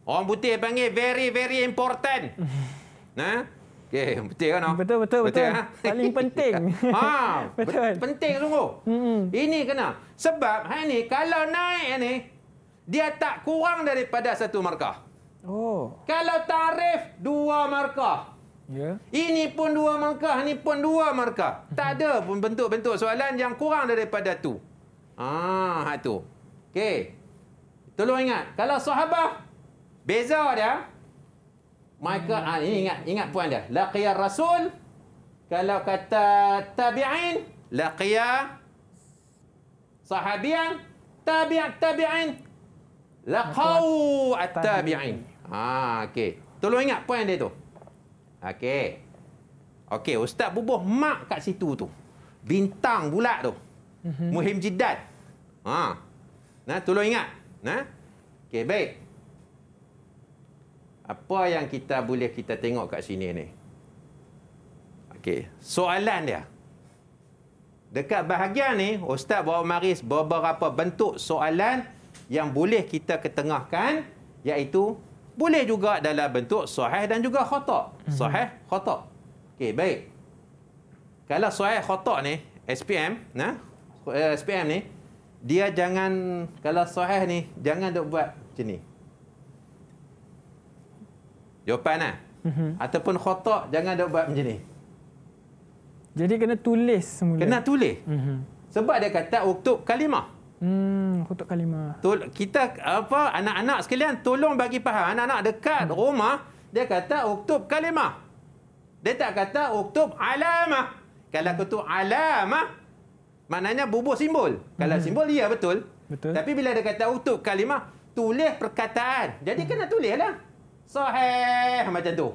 orang putih panggil very very important nah Okey, betul kan? Betul, betul, betul. betul, eh? ha, betul. Paling penting. ha, betul. Penting sungguh. Mm-hmm. Ini kena. Sebab hari ni, kalau naik ni, dia tak kurang daripada satu markah. Oh. Kalau tarif, dua markah. Yeah. Ini pun dua markah, ini pun dua markah. Mm-hmm. Tak ada pun bentuk-bentuk soalan yang kurang daripada tu. Ah, tu. Okey. Tolong ingat, kalau Sahabat, beza dia. Maka ha, ah, ini ingat ingat puan dia. Laqiya rasul kalau kata tabi'in laqiya sahabian tabi' tabi'in laqau at-tabi'in. Ha okey. Tolong ingat puan dia tu. Okey. Okey, ustaz bubuh mak kat situ tu. Bintang bulat tu. Mm-hmm. Muhim jidat. Ha. Ah. Nah, tolong ingat. Nah. Okey, baik apa yang kita boleh kita tengok kat sini ni? Okey, soalan dia. Dekat bahagian ni, Ustaz bawa maris beberapa bentuk soalan yang boleh kita ketengahkan iaitu boleh juga dalam bentuk sahih dan juga khotak. Mhm. Sahih, khotak. Okey, baik. Kalau sahih khotak ni, SPM, nah, eh, SPM ni, dia jangan, kalau sahih ni, jangan duk buat macam ni. Jawapan lah. Mm-hmm. Ataupun khotok, jangan dia buat macam ni. Jadi kena tulis semula. Kena tulis. Mm-hmm. Sebab dia kata untuk kalimah. Hmm, kutuk kalimah. Tol- kita apa anak-anak sekalian tolong bagi faham anak-anak dekat hmm. rumah dia kata uktub kalimah. Dia tak kata uktub alamah. Kalau kutu alamah maknanya bubuh simbol. Kalau hmm. simbol ya betul. betul. Tapi bila dia kata uktub kalimah tulis perkataan. Jadi hmm. kena tulislah. Soheh macam tu.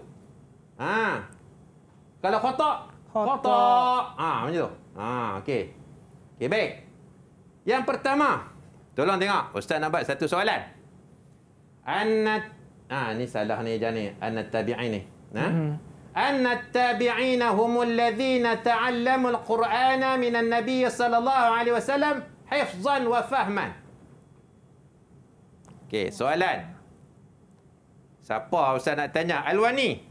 Ha. Kalau khotak, khotak. Ha macam tu. Ha okey. Okey baik. Yang pertama, tolong tengok ustaz nak buat satu soalan. Anat, ah ha, ni salah ni jani Anat tabi'in ni. Ha? Hmm. Annat tabi'in humul ladzina ta'allamul Qur'ana minan nabiy sallallahu alaihi wasallam hifzan wa fahman. Okey, soalan. Okay. Siapa Ustaz nak tanya? Alwani.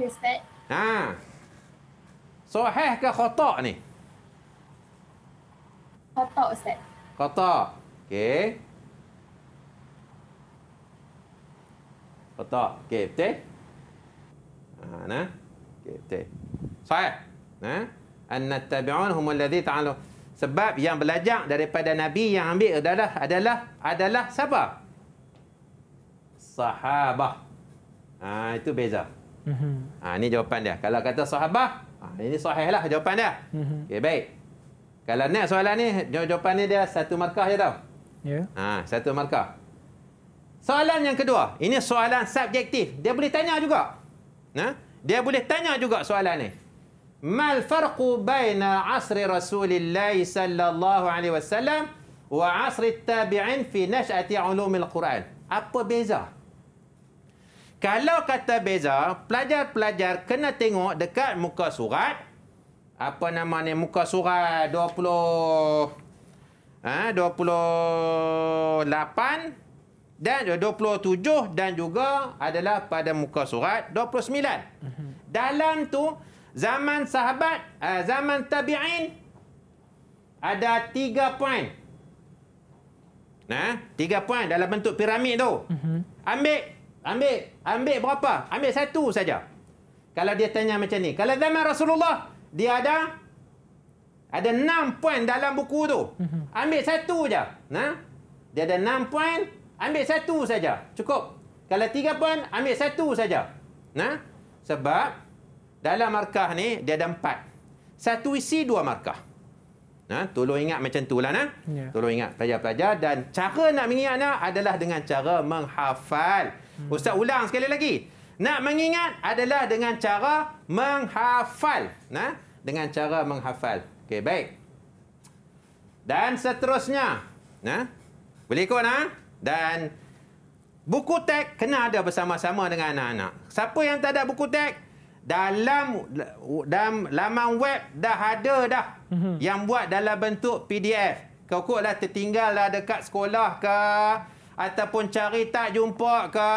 Ustaz. Ha. Sahih ke khotak ni? Khotak Ustaz. Khotak. Okey. Khotak. Okey, betul? Ha, nah. Okey, betul. Sahih. Ha? Anna tabi'un humul ladhi ta'alu. Sebab yang belajar daripada Nabi yang ambil adalah adalah adalah siapa? sahabah. Ha, itu beza. mm Ha, ini jawapan dia. Kalau kata sahabah, ha, ini sahih lah jawapan dia. Mhm. Okay, baik. Kalau nak soalan ni, jawapan ni dia satu markah je tau. Yeah. Ha, satu markah. Soalan yang kedua. Ini soalan subjektif. Dia boleh tanya juga. Ha? Dia boleh tanya juga soalan ni. Mal farqu baina asri Rasulillah sallallahu alaihi wasallam wa asri tabi'in fi nash'ati ulumil Quran. Apa beza? Kalau kata beza, pelajar-pelajar kena tengok dekat muka surat. Apa nama ni? Muka surat 20... Ha, 28 dan 27 dan juga adalah pada muka surat 29. Mhm. Dalam tu zaman sahabat, ha, zaman tabi'in ada tiga poin. Nah, ha, tiga 3 poin dalam bentuk piramid tu. Mhm. Ambil Ambil. Ambil berapa? Ambil satu saja. Kalau dia tanya macam ni. Kalau zaman Rasulullah, dia ada ada enam poin dalam buku tu. Mhm. Ambil satu saja. Nah? Dia ada enam poin, ambil satu saja. Cukup. Kalau tiga poin, ambil satu saja. Nah? Sebab dalam markah ni, dia ada empat. Satu isi, dua markah. Nah, tolong ingat macam tu lah. Nah? Yeah. Tolong ingat pelajar-pelajar. Dan cara nak mengingat nah, adalah dengan cara Menghafal. Hmm. Ustaz ulang sekali lagi. Nak mengingat adalah dengan cara menghafal. Nah, dengan cara menghafal. Okey, baik. Dan seterusnya. Nah. Boleh ikut nah? Dan buku teks kena ada bersama-sama dengan anak-anak. Siapa yang tak ada buku teks? Dalam dalam laman web dah ada dah hmm. yang buat dalam bentuk PDF. Kau kuatlah tertinggal lah dekat sekolah ke, ataupun cari tak jumpa ke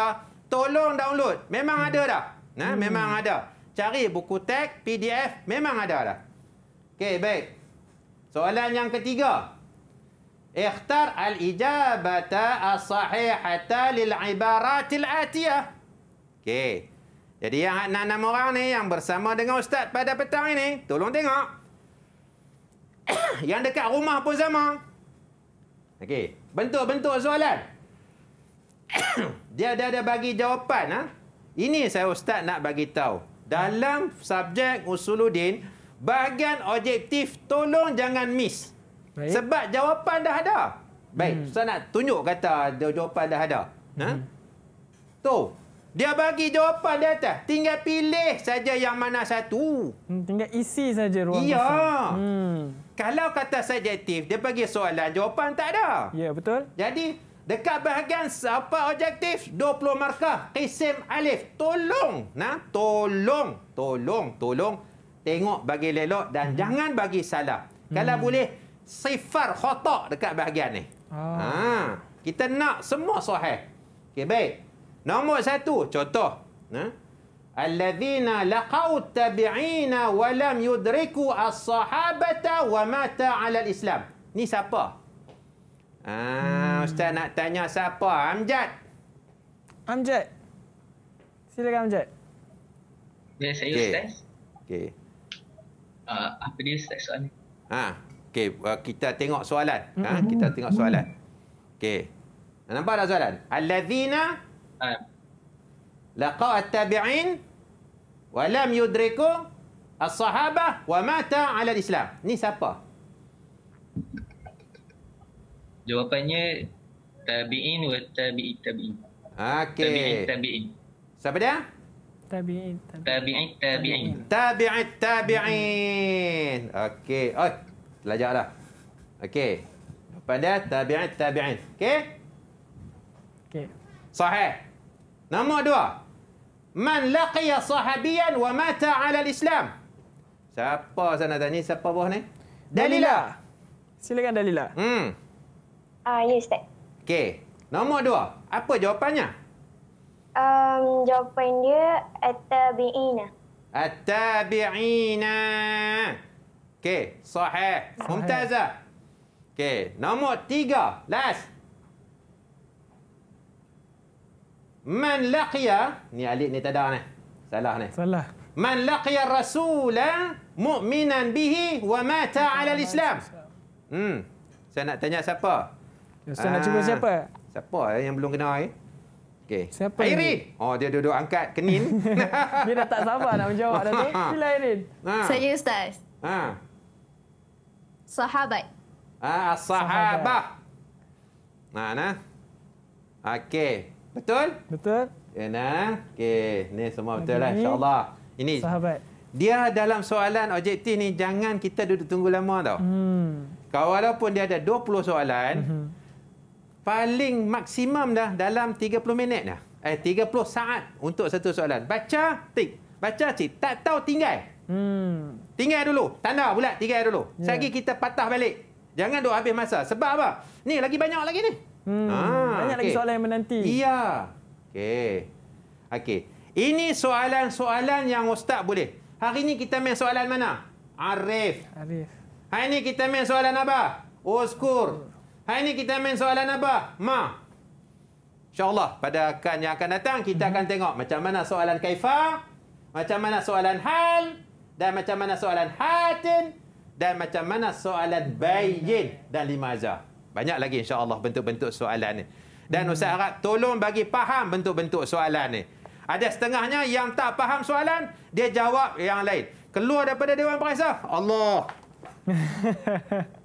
tolong download memang hmm. ada dah nah hmm. memang ada cari buku teks PDF memang ada dah okey baik soalan yang ketiga ikhtar al ijabata as-sahihata lil ibarat al-atiyah okey jadi yang enam orang ni yang bersama dengan ustaz pada petang ini tolong tengok yang dekat rumah pun sama okey bentuk-bentuk soalan dia ada ada bagi jawapan ha? ini saya ustaz nak bagi tahu dalam subjek usuluddin bahagian objektif tolong jangan miss baik. sebab jawapan dah ada baik hmm. ustaz nak tunjuk kata jawapan dah ada ha? hmm. tu dia bagi jawapan di atas tinggal pilih saja yang mana satu hmm, tinggal isi saja ruang iya hmm. kalau kata subjektif dia bagi soalan jawapan tak ada ya betul jadi Dekat bahagian siapa objektif? 20 markah. Qisim Alif. Tolong. Nah, tolong. Tolong. Tolong. Tengok bagi lelok dan hmm. jangan bagi salah. Hmm. Kalau boleh, sifar khotak dekat bahagian ni. Oh. Ha, kita nak semua sahih. Okey, baik. Nombor satu. Contoh. Nah. Al-lazina laqaw tabi'ina walam yudriku as-sahabata wa mata ala al-islam. Ni siapa? Ah, hmm. Ustaz nak tanya siapa? Amjad. Amjad. Silakan Amjad. Ya, yes, saya okay. Ustaz. Okey. Uh, apa dia Ustaz soalan ni? Ha, okey. Uh, kita tengok soalan. Ha, mm-hmm. kita tengok soalan. Okey. Nampak tak soalan? Alladzina uh. laqaa at-tabi'in wa lam yudriku as-sahabah wa mata 'ala al-islam. Ni siapa? Jawapannya tabi'in wa tabi'i tabi'in. Okey. Tabi'in tabi'in. Siapa dia? Tabi'in tabi'in. Tabi'in tabi'in. Tabi'in tabi'in. Okey. Oh, belajar dah. Okey. Jawapan dia tabi'in tabi'in. Okey? Okey. Sahih. nama dua. Man laqiya sahabiyan wa mata 'ala al-Islam. Siapa sana tanya siapa bawah ni? Dalila. Silakan Dalila. Hmm. Ah, uh, ya, Ustaz. Okey. Nombor dua. Apa jawapannya? Um, jawapan dia, At-tabi'ina. At-tabi'ina. Okey, sahih. Mumtaza. Okey, nombor tiga. Last. Man laqiya... Ni alik ni tak ada ni. Salah ni. Salah. Man laqiya rasula mu'minan bihi wa mata ala al-islam. Hmm. Saya nak tanya siapa? Ustaz ah, nak cuba ah. siapa? Siapa eh yang belum kena air? Okay. Siapa Airi. Ini? Oh, dia duduk angkat kenin. dia dah tak sabar nak menjawab dah tu. Sila Airin. Ha. Saya Ustaz. Ha. Sahabat. Ah, sahabat. Nah, nah. Okey. Betul? Betul. Ya, nah. Okey. Ni semua betul lah. InsyaAllah. Ini. Sahabat. Dia dalam soalan objektif ni, jangan kita duduk tunggu lama tau. Hmm. Kalau walaupun dia ada 20 soalan, -hmm paling maksimum dah dalam 30 minit dah. Eh, 30 saat untuk satu soalan. Baca, tik. Baca, cik. Tak tahu, tinggal. Hmm. Tinggal dulu. Tanda pula, tinggal dulu. Yeah. Sagi kita patah balik. Jangan duk habis masa. Sebab apa? Ni, lagi banyak lagi ni. Hmm. Ah, banyak okay. lagi soalan yang menanti. Iya. Okey. Okey. Ini soalan-soalan yang ustaz boleh. Hari ini kita main soalan mana? Arif. Arif. Hari ini kita main soalan apa? Uskur. Uskur. Hari ini kita main soalan apa? Ma. InsyaAllah pada akan yang akan datang, kita akan tengok macam mana soalan kaifah, macam mana soalan hal, dan macam mana soalan hatin, dan macam mana soalan bayin dan lima azah. Banyak lagi insyaAllah bentuk-bentuk soalan ni. Dan Ustaz hmm. harap tolong bagi faham bentuk-bentuk soalan ni. Ada setengahnya yang tak faham soalan, dia jawab yang lain. Keluar daripada Dewan perasa Allah.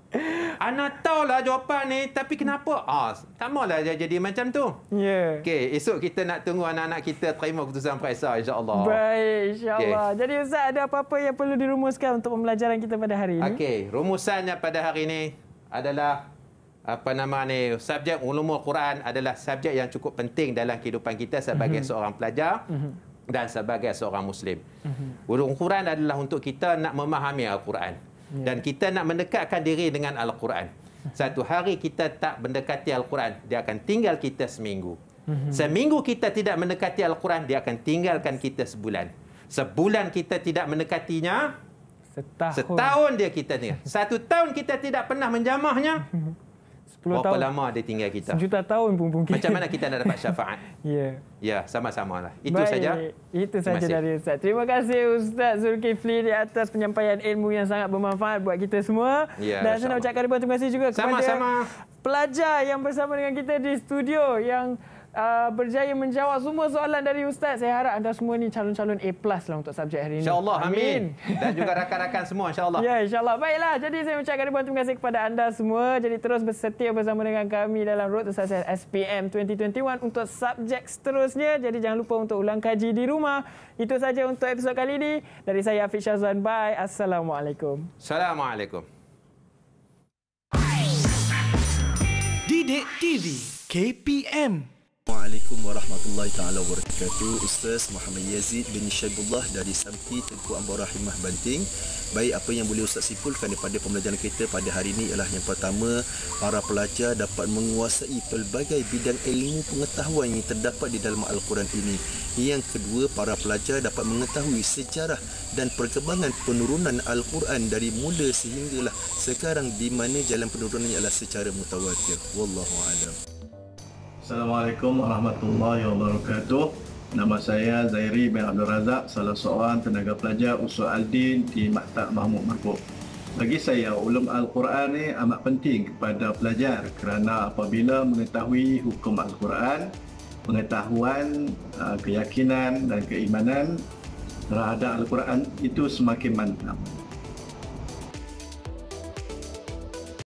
Ana tahu lah jawapan ni tapi kenapa? Ah, tak maulah jadi macam tu. Ya. Yeah. Okey, esok kita nak tunggu anak-anak kita terima keputusan peristiwa insya-Allah. Baik, insya-Allah. Okay. Jadi ustaz ada apa-apa yang perlu dirumuskan untuk pembelajaran kita pada hari ini? Okey, rumusannya pada hari ini adalah apa nama ni? Subjek ulumul Quran adalah subjek yang cukup penting dalam kehidupan kita sebagai mm-hmm. seorang pelajar. Mm-hmm dan sebagai seorang muslim. Uh-huh. Mhm. Ulum Quran adalah untuk kita nak memahami al-Quran. Ya. Dan kita nak mendekatkan diri dengan Al-Quran. Satu hari kita tak mendekati Al-Quran, dia akan tinggal kita seminggu. Mhm. Seminggu kita tidak mendekati Al-Quran, dia akan tinggalkan kita sebulan. Sebulan kita tidak mendekatinya, setahun, setahun dia kita tinggal. Satu tahun kita tidak pernah menjamahnya, mhm. 10 tahun. Berapa lama dia tinggal kita? Sejuta tahun pun mungkin. Macam mana kita nak dapat syafaat? ya. Yeah. Ya, sama-sama lah. Itu saja. Itu saja dari Ustaz. Terima kasih Ustaz Zulkifli di atas penyampaian ilmu yang sangat bermanfaat buat kita semua. Yeah, Dan saya nak ucapkan terima kasih juga sama -sama. kepada pelajar yang bersama dengan kita di studio yang uh, berjaya menjawab semua soalan dari Ustaz. Saya harap anda semua ini calon-calon A plus lah untuk subjek hari ini. InsyaAllah. Amin. amin. Dan juga rakan-rakan semua. InsyaAllah. Ya, insyaAllah. Baiklah. Jadi saya ucapkan ribuan terima kasih kepada anda semua. Jadi terus bersetia bersama dengan kami dalam Road to Success SPM 2021 untuk subjek seterusnya. Jadi jangan lupa untuk ulang kaji di rumah. Itu saja untuk episod kali ini. Dari saya, Afiq Syazwan. Bye. Assalamualaikum. Assalamualaikum. Didik TV KPM Assalamualaikum warahmatullahi taala wabarakatuh. Ustaz Muhammad Yazid bin Syaibullah dari Samti Tengku Ambar Rahimah Banting. Baik apa yang boleh Ustaz simpulkan daripada pembelajaran kita pada hari ini ialah yang pertama, para pelajar dapat menguasai pelbagai bidang ilmu pengetahuan yang terdapat di dalam al-Quran ini. Yang kedua, para pelajar dapat mengetahui sejarah dan perkembangan penurunan al-Quran dari mula sehinggalah sekarang di mana jalan penurunannya ialah secara mutawatir. Wallahu a'lam. Assalamualaikum warahmatullahi wabarakatuh. Nama saya Zairi bin Abdul Razak, salah seorang tenaga pelajar Usul Al-Din di Maktab Mahmud Merkuk. Bagi saya, ulum Al-Quran ini amat penting kepada pelajar kerana apabila mengetahui hukum Al-Quran, pengetahuan, uh, keyakinan dan keimanan terhadap Al-Quran itu semakin mantap.